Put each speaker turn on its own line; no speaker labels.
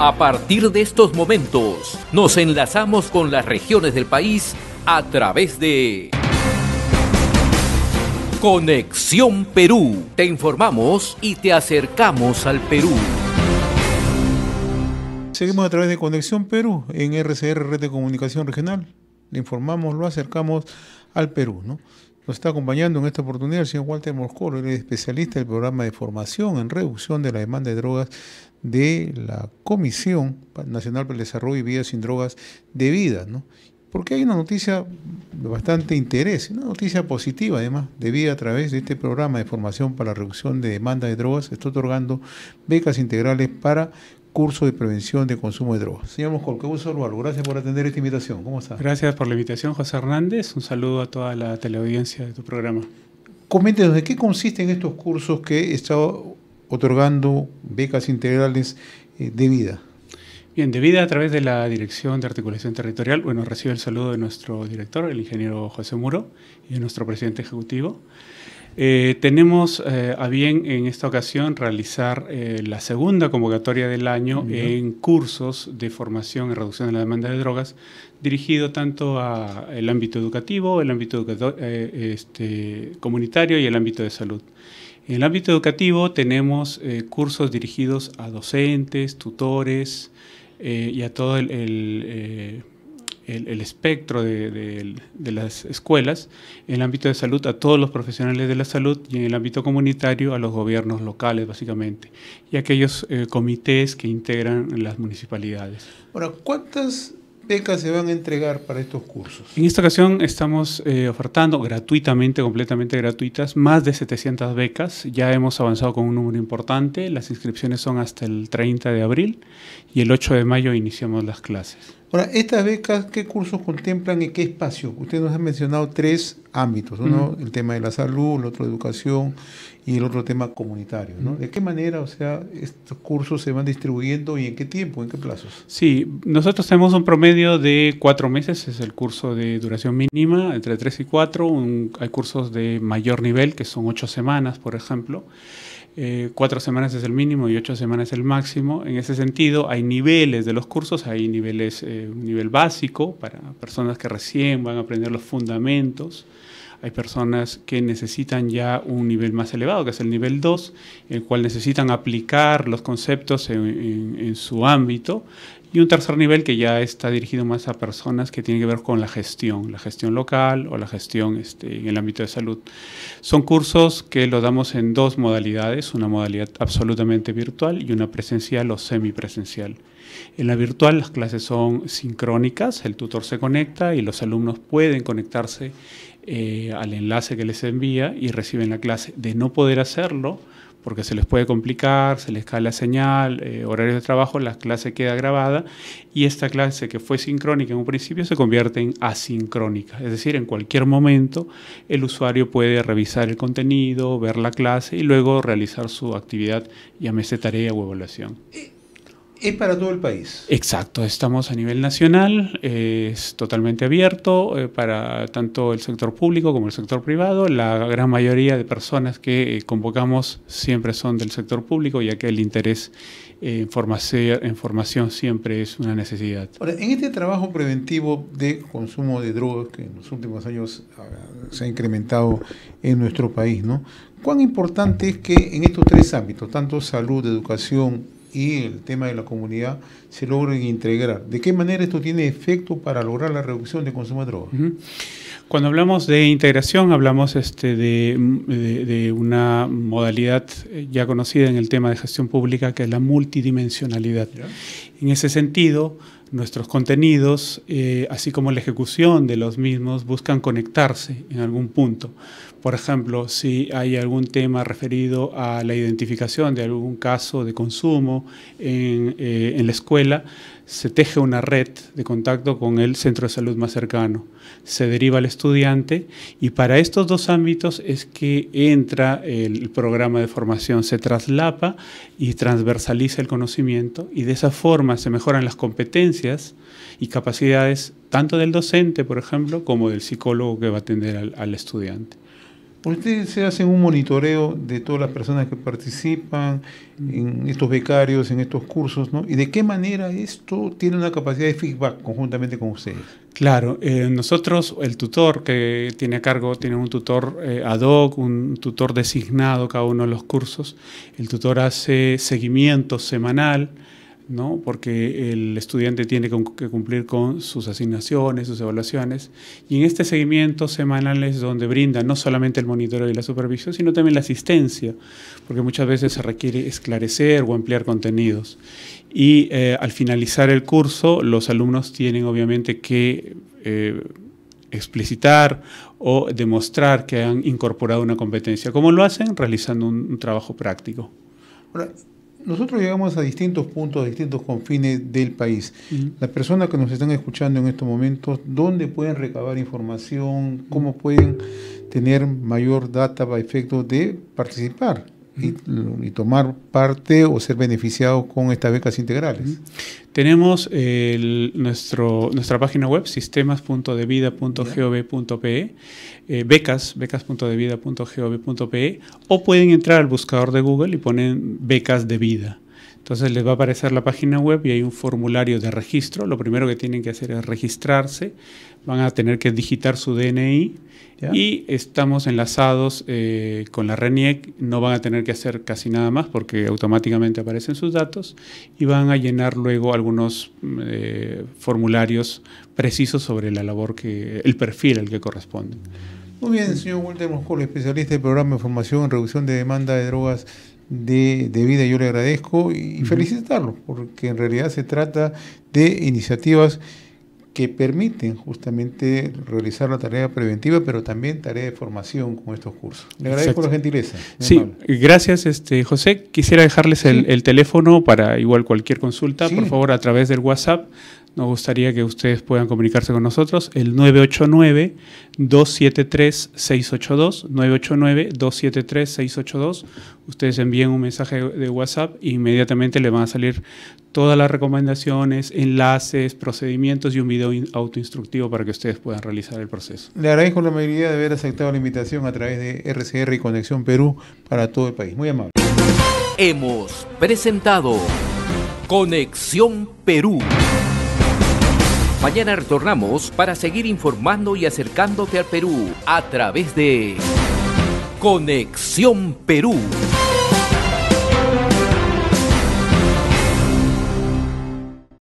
A partir de estos momentos, nos enlazamos con las regiones del país a través de Conexión Perú. Te informamos y te acercamos al Perú.
Seguimos a través de Conexión Perú en RCR Red de Comunicación Regional. Le informamos, lo acercamos al Perú, ¿no? Nos está acompañando en esta oportunidad el señor Walter Moscoro, él es especialista del programa de formación en reducción de la demanda de drogas de la Comisión Nacional para el Desarrollo y Vida sin Drogas de Vida, ¿no? porque hay una noticia de bastante interés, una noticia positiva además, debido a través de este programa de formación para la reducción de demanda de drogas, está otorgando becas integrales para cursos de prevención de consumo de drogas.
Señor Moscol, que gusto saludo. Gracias por atender esta invitación. ¿Cómo está? Gracias por la invitación, José Hernández. Un saludo a toda la teleaudiencia de tu programa.
Coméntenos, ¿de qué consisten estos cursos que está otorgando
becas integrales eh, de vida? Bien, de a través de la Dirección de Articulación Territorial, bueno, recibe el saludo de nuestro director, el ingeniero José Muro, y de nuestro presidente ejecutivo. Eh, tenemos eh, a bien en esta ocasión realizar eh, la segunda convocatoria del año en cursos de formación en reducción de la demanda de drogas, dirigido tanto al ámbito educativo, el ámbito este, comunitario y el ámbito de salud. En el ámbito educativo tenemos cursos dirigidos a docentes, tutores, eh, y a todo el, el, eh, espectro de, las escuelas, en el ámbito de salud a todos los profesionales de la salud y en el ámbito comunitario a los gobiernos locales básicamente y aquellos eh, comités que integran las municipalidades.
Ahora, ¿cuántas becas se van a entregar para estos cursos?
En esta ocasión estamos eh, ofertando gratuitamente, completamente gratuitas, más de 700 becas. Ya hemos avanzado con un número importante. Las inscripciones son hasta el 30 de abril y el 8 de mayo iniciamos las clases.
Ahora, estas becas, ¿qué cursos contemplan y qué espacio? Usted nos ha mencionado tres ámbitos, uno el tema de la salud, el otro educación y el otro tema comunitario. ¿no? ¿De qué manera, o sea, estos cursos se van distribuyendo y en qué tiempo, en qué plazos?
Sí, nosotros tenemos un promedio de cuatro meses, es el curso de duración mínima, entre tres y cuatro. hay cursos de mayor nivel, que son ocho semanas, por ejemplo. Eh, cuatro semanas es el mínimo y ocho semanas es el máximo. En ese sentido, hay niveles de los cursos, hay niveles... Eh, un nivel básico para personas que recién van a aprender los fundamentos hay personas que necesitan ya un nivel más elevado, que es el nivel 2, el cual necesitan aplicar los conceptos en, su ámbito, y un tercer nivel que ya está dirigido más a personas que tienen que ver con la gestión, la gestión local o la gestión este, en el ámbito de salud. Son cursos que los damos en dos modalidades, una modalidad absolutamente virtual y una presencial o semipresencial. En la virtual las clases son sincrónicas, el tutor se conecta y los alumnos pueden conectarse eh, al enlace que les envía y reciben la clase. De no poder hacerlo, porque se les puede complicar, se les cae la señal, eh, horarios de trabajo, la clase queda grabada y esta clase que fue sincrónica en un principio se convierte en asincrónica. Es decir, en cualquier momento el usuario puede revisar el contenido, ver la clase y luego realizar su actividad, llámese tarea o evaluación. Eh,
es para todo el país. Exacto,
estamos a nivel nacional, eh, es totalmente abierto eh, para tanto el sector público como el sector privado. La gran mayoría de personas que eh, convocamos siempre son del sector público, ya que el interés en, formación, en formación siempre es una necesidad.
en este trabajo preventivo de consumo de drogas que en los últimos años ah, se ha incrementado en nuestro país, ¿no? ¿Cuán importante es que en estos tres ámbitos, tanto salud, educación y el tema de la comunidad se logren integrar. ¿De qué manera esto tiene efecto para lograr la reducción del consumo de drogas?
Cuando hablamos de integración, hablamos este, de, una modalidad eh, ya conocida en el tema de gestión pública, que es la multidimensionalidad. En ese sentido, nuestros contenidos, eh, así como la ejecución de los mismos, buscan conectarse en algún punto. Por ejemplo, si hay algún tema referido a la identificación de algún caso de consumo en, eh, en la escuela, se teje una red de contacto con el centro de salud más cercano. Se deriva al estudiante y para estos dos ámbitos es que entra el programa de formación, se traslapa y transversaliza el conocimiento y de esa forma se mejoran las competencias y capacidades tanto del docente, por ejemplo, como del psicólogo que va a atender al, al estudiante.
¿Ustedes se hacen un monitoreo de todas las personas que participan en estos becarios, en estos cursos, ¿no? ¿Y de qué manera esto tiene una capacidad de feedback conjuntamente con ustedes? Claro,
eh, nosotros, el tutor que tiene a cargo, tiene un tutor eh, ad hoc, un tutor designado cada uno de los cursos. El tutor hace seguimiento semanal ¿no? porque el estudiante tiene que cumplir con sus asignaciones, sus evaluaciones, y en este seguimiento semanal es donde brinda no solamente el monitoreo y la supervisión, sino también la asistencia, porque muchas veces se requiere esclarecer o ampliar contenidos. Y eh, al finalizar el curso, los alumnos tienen obviamente que... Eh, explicitar o demostrar que han incorporado una competencia. ¿Cómo lo hacen? Realizando un, trabajo práctico
nosotros llegamos a distintos puntos, a distintos confines del país. Las personas que nos están escuchando en estos momentos, ¿dónde pueden recabar información? ¿Cómo pueden tener mayor data para efecto de participar? y, tomar parte o ser beneficiado con estas becas integrales.
Tenemos nuestro, nuestra página web, sistemas.devida.gov.pe, eh, becas, becas.devida.gov.pe, o pueden entrar al buscador de Google y ponen becas de vida entonces les va a aparecer la página web y hay un formulario de registro. Lo primero que tienen que hacer es registrarse. Van a tener que digitar su DNI y estamos enlazados eh, con la RENIEC. No van a tener que hacer casi nada más porque automáticamente aparecen sus datos y van a llenar luego algunos eh, formularios precisos sobre la labor que, el perfil al que corresponde.
Muy bien, señor Walter Moscú, especialista del programa de formación en reducción de demanda de drogas de, vida, yo le agradezco y, felicitarlo, porque en realidad se trata de iniciativas que permiten justamente realizar la tarea preventiva, pero también tarea de formación con estos cursos. Le agradezco la gentileza. Sí,
gracias este, José. Quisiera dejarles el, teléfono para igual cualquier consulta, por favor, a través del WhatsApp nos gustaría que ustedes puedan comunicarse con nosotros. El 989-273-682. 989-273-682. Ustedes envíen un mensaje de WhatsApp e inmediatamente le van a salir todas las recomendaciones, enlaces, procedimientos y un video autoinstructivo para que ustedes puedan realizar el proceso.
Le agradezco la amabilidad de haber aceptado la invitación a través de RCR y Conexión Perú para todo el país. Muy amable.
Hemos presentado Conexión Perú Mañana retornamos para seguir informando y acercándote al Perú a través de Conexión Perú.